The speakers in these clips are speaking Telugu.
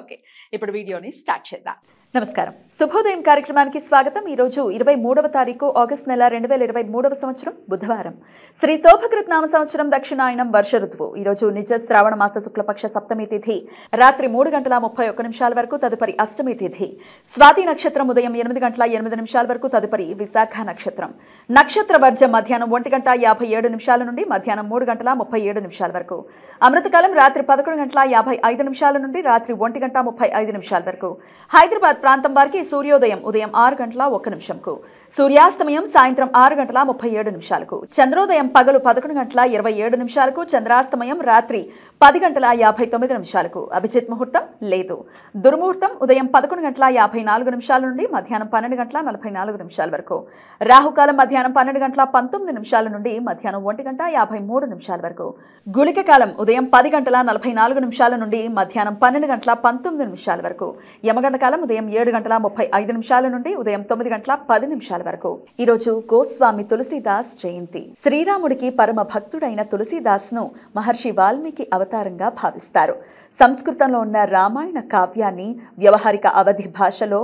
ఓకే ఇప్పుడు వీడియోని స్టార్ట్ చేద్దాం నమస్కారం శుభోదయం కార్యక్రమానికి స్వాగతం ఈ రోజు ఇరవై మూడవ తారీఖు ఆగస్టు నెల రెండు వేల ఇరవై మూడవ సంవత్సరం బుధవారం శ్రీ శోభకృత్ నామ సంవత్సరం దక్షిణాయనం వర్ష ఋతువు రోజు నిజ శ్రావణ మాస శుక్లపక్ష సప్తమి తిథి రాత్రి మూడు గంటల ముప్పై ఒక్క నిమిషాల వరకు తదుపరి అష్టమి తిథి స్వాతి నక్షత్రం ఉదయం ఎనిమిది గంటల ఎనిమిది నిమిషాల వరకు తదుపరి విశాఖ నక్షత్రం నక్షత్ర వర్జం మధ్యాహ్నం ఒంటి గంట యాభై ఏడు నిమిషాల నుండి మధ్యాహ్నం మూడు గంటల ముప్పై ఏడు నిమిషాల వరకు అమృతకాలం రాత్రి పదకొండు గంటల యాభై ఐదు నిమిషాల నుండి రాత్రి ఒంటి ఒంటి గంట ముప్పై ఐదు నిమిషాల వరకు హైదరాబాద్ ప్రాంతం వారికి సూర్యోదయం ఉదయం ఆరు గంటల ఒక్క నిమిషంకు సూర్యాస్తమయం సాయంత్రం ఆరు గంటల ముప్పై ఏడు నిమిషాలకు చంద్రోదయం పగలు పదకొండు గంటల ఇరవై ఏడు నిమిషాలకు చంద్రాస్తమయం రాత్రి పది గంటల యాభై తొమ్మిది నిమిషాలకు అభిజిత్ ముహూర్తం లేదు దుర్ముహూర్తం ఉదయం పదకొండు గంటల యాభై నాలుగు నిమిషాల నుండి మధ్యాహ్నం పన్నెండు గంటల నలభై నాలుగు నిమిషాల వరకు రాహుకాలం మధ్యాహ్నం పన్నెండు గంటల పంతొమ్మిది నిమిషాల నుండి మధ్యాహ్నం ఒంటి గంట యాభై మూడు నిమిషాల వరకు గుళిక కాలం ఉదయం పది గంటల నలభై నాలుగు నిమిషాల నుండి మధ్యాహ్నం పన్నెండు గంటల పంతొమ్మిది నిమిషాల వరకు యమగంట కాలం ఉదయం ఏడు గంటల ముప్పై ఐదు నిమిషాల నుండి ఉదయం తొమ్మిది గంటల పది నిమిషాల వరకు ఈరోజు గోస్వామి తులసీదాస్ జయంతి శ్రీరాముడికి పరమ భక్తుడైన తులసీదాస్ ను మహర్షి వాల్మీకి అవ అవతారంగా భావిస్తారు సంస్కృతంలో ఉన్న రామాయణ కావ్యాన్ని వ్యవహారిక అవధి భాషలో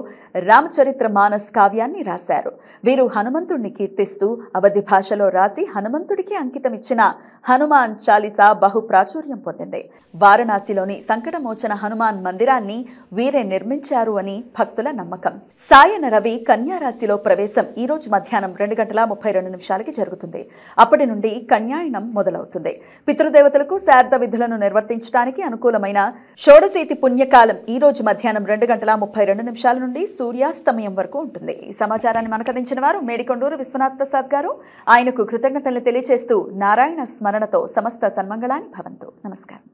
రామచరిత్ర మానస్ కావ్యాన్ని రాశారు వీరు హనుమంతుడిని కీర్తిస్తూ అవధి భాషలో రాసి హనుమంతుడికి అంకితమిచ్చిన హనుమాన్ చాలీసా బహు ప్రాచుర్యం పొందింది వారణాసిలోని సంకటమోచన హనుమాన్ మందిరాన్ని వీరే నిర్మించారు అని భక్తుల నమ్మకం సాయన రవి కన్యారాశిలో ప్రవేశం ఈ రోజు మధ్యాహ్నం రెండు గంటల ముప్పై రెండు నిమిషాలకి జరుగుతుంది అప్పటి నుండి కన్యాయనం మొదలవుతుంది పితృదేవతలకు శారద విధులను పూజలను నిర్వర్తించడానికి అనుకూలమైన షోడశీతి పుణ్యకాలం ఈ రోజు మధ్యాహ్నం రెండు గంటల ముప్పై రెండు నిమిషాల నుండి సూర్యాస్తమయం వరకు ఉంటుంది ఈ సమాచారాన్ని మనకందించిన వారు మేడికొండూరు విశ్వనాథ్ ప్రసాద్ గారు ఆయనకు కృతజ్ఞతలు తెలియజేస్తూ నారాయణ స్మరణతో సమస్త సన్మంగళాన్ని భవంతు నమస్కారం